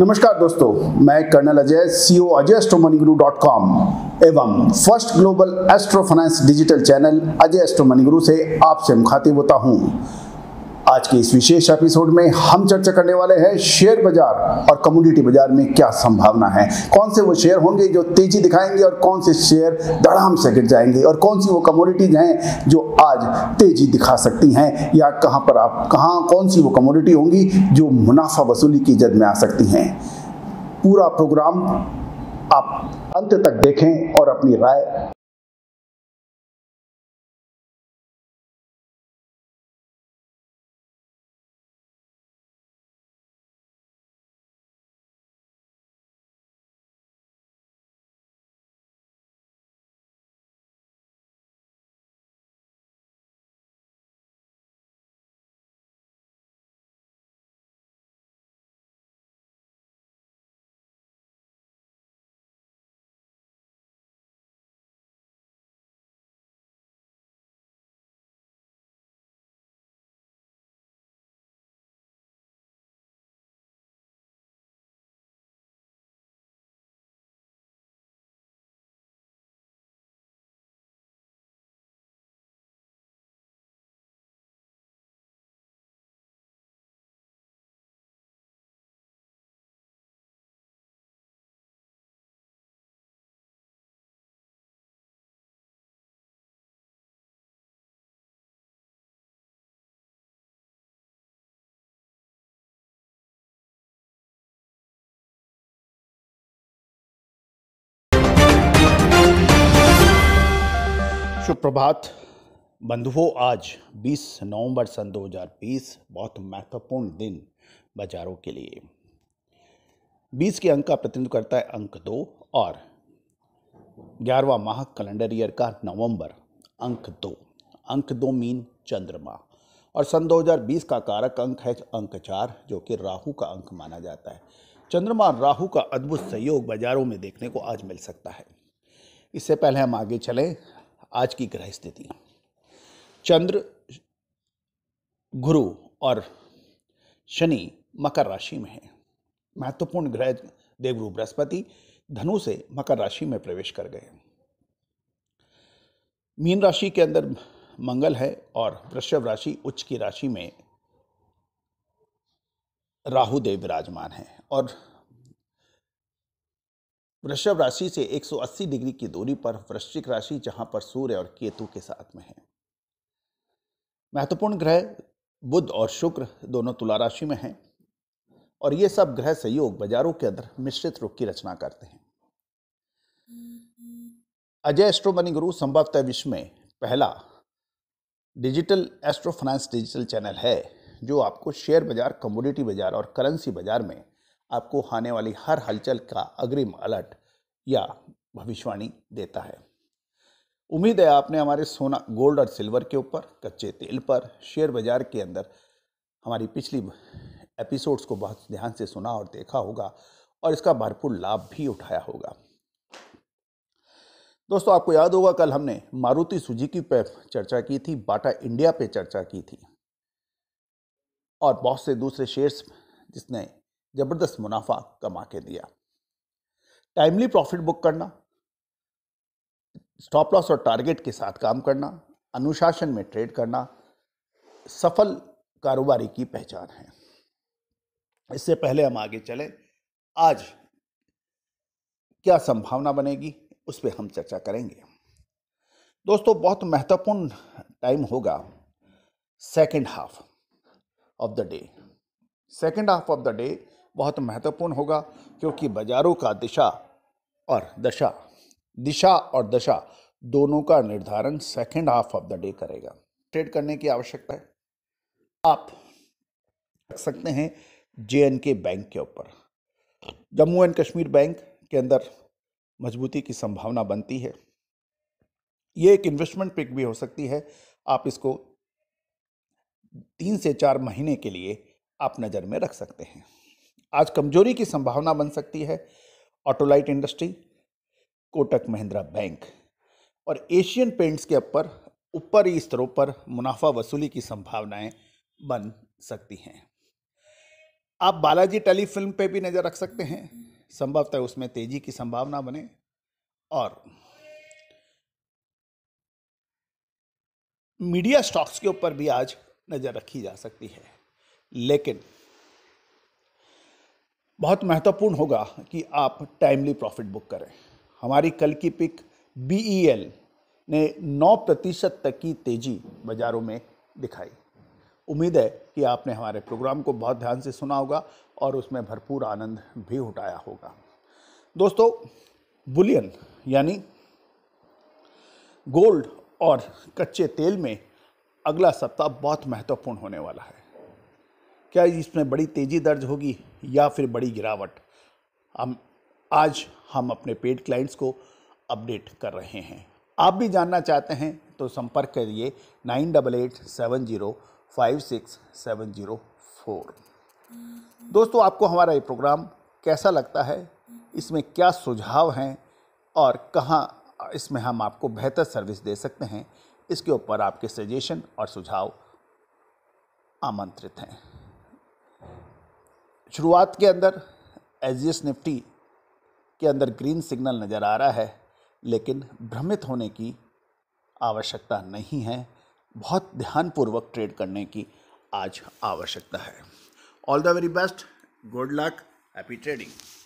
नमस्कार दोस्तों मैं colonel Ajay CEO Ajay Guru dot com एवं first global astro finance digital channel Ajay Guru से आपसे मुखातिब होता हूँ आज के इस विशेष एपिसोड में हम चर्चा करने वाले हैं शेयर बाजार और कम्युनिटी बाजार में क्या संभावना है कौन से वो शेयर होंगे जो तेजी दिखाएंगे और कौन से शेयर दड़ाम से गिर जाएंगे और कौन सी वो कम्युनिटीज हैं जो आज तेजी दिखा सकती हैं या कहां पर आप कहां कौन सी वो कम्युनिटी होंगी जो मुनाफा वसूली की जद में आ सकती हैं पूरा प्रोग्राम आप अंत तक देखें और अपनी राय सुप्रभात बंधुओं आज 20 नवंबर सन 2020 बहुत महत्वपूर्ण दिन बाजारों के लिए 20 के अंक का प्रतिनिधित्व करता है अंक दो और ग्यारहवा माह कैलेंडर ईयर का नवंबर अंक दो अंक दो मीन चंद्रमा और सन 2020 का कारक अंक है अंक चार जो कि राहु का अंक माना जाता है चंद्रमा और राहु का अद्भुत सहयोग बाजारों में देखने को आज मिल सकता है इससे पहले हम आगे चलें आज की ग्रह स्थिति चंद्र गुरु और शनि मकर राशि में है महत्वपूर्ण ग्रह देवगुरु बृहस्पति धनु से मकर राशि में प्रवेश कर गए मीन राशि के अंदर मंगल है और वृषभ राशि उच्च की राशि में राहु देव विराजमान है और वृषभ राशि से 180 डिग्री की दूरी पर वृश्चिक राशि जहां पर सूर्य और केतु के साथ में है महत्वपूर्ण ग्रह बुध और शुक्र दोनों तुला राशि में हैं और ये सब ग्रह सहयोग बाजारों के अंदर मिश्रित रूप की रचना करते हैं अजय एस्ट्रोमनी गुरु संभवतः विश्व में पहला digital astro finance digital channel है जो आपको शेयर बाजार कमोडिटी बाजार और करेंसी बाजार में आपको आने वाली हर हलचल का अग्रिम अलर्ट या भविष्यवाणी देता है उम्मीद है आपने हमारे सोना गोल्ड और सिल्वर के ऊपर कच्चे तेल पर शेयर बाजार के अंदर हमारी पिछली एपिसोड्स को बहुत ध्यान से सुना और देखा होगा और इसका भरपूर लाभ भी उठाया होगा दोस्तों आपको याद होगा कल हमने मारुति सुजुकी पर चर्चा की थी बाटा इंडिया पे चर्चा की थी और बहुत से दूसरे शेयर्स जिसने ज़बरदस्त मुनाफा कमा के दिया टाइमली प्रॉफिट बुक करना स्टॉप लॉस और टारगेट के साथ काम करना अनुशासन में ट्रेड करना सफल कारोबारी की पहचान है इससे पहले हम आगे चले आज क्या संभावना बनेगी उस पर हम चर्चा करेंगे दोस्तों बहुत महत्वपूर्ण टाइम होगा second half of the day second half of the day बहुत महत्वपूर्ण होगा क्योंकि बाजारों का दिशा और दशा दिशा और दशा दोनों का निर्धारण second half of the day करेगा ट्रेड करने की आवश्यकता है आप रख सकते हैं जे एंड के बैंक के ऊपर जम्मू एंड कश्मीर बैंक के अंदर मजबूती की संभावना बनती है ये एक इन्वेस्टमेंट पिक भी हो सकती है आप इसको तीन से चार महीने के लिए आप नज़र में रख सकते हैं आज कमजोरी की संभावना बन सकती है ऑटोलाइट इंडस्ट्री कोटक महिंद्रा बैंक और एशियन पेंट्स के ऊपर ऊपरी स्तरों पर मुनाफा वसूली की संभावनाएं बन सकती हैं आप बालाजी टेलीफिल्म पे भी नज़र रख सकते हैं संभवतः है उसमें तेजी की संभावना बने और मीडिया स्टॉक्स के ऊपर भी आज नज़र रखी जा सकती है लेकिन बहुत महत्वपूर्ण होगा कि आप टाइमली प्रॉफिट बुक करें हमारी कल की पिक बी e ने 9 प्रतिशत तक की तेजी बाज़ारों में दिखाई उम्मीद है कि आपने हमारे प्रोग्राम को बहुत ध्यान से सुना होगा और उसमें भरपूर आनंद भी उठाया होगा दोस्तों बुलियन यानी गोल्ड और कच्चे तेल में अगला सप्ताह बहुत महत्वपूर्ण होने वाला है क्या इसमें बड़ी तेज़ी दर्ज होगी या फिर बड़ी गिरावट हम आज हम अपने पेड क्लाइंट्स को अपडेट कर रहे हैं आप भी जानना चाहते हैं तो संपर्क करिए nine double eight seven zero five six seven zero four दोस्तों आपको हमारा ये प्रोग्राम कैसा लगता है इसमें क्या सुझाव हैं और कहाँ इसमें हम आपको बेहतर सर्विस दे सकते हैं इसके ऊपर आपके सजेशन और सुझाव आमंत्रित हैं शुरुआत के अंदर एच निफ्टी के अंदर ग्रीन सिग्नल नज़र आ रहा है लेकिन भ्रमित होने की आवश्यकता नहीं है बहुत ध्यानपूर्वक ट्रेड करने की आज आवश्यकता है all the very best good luck happy trading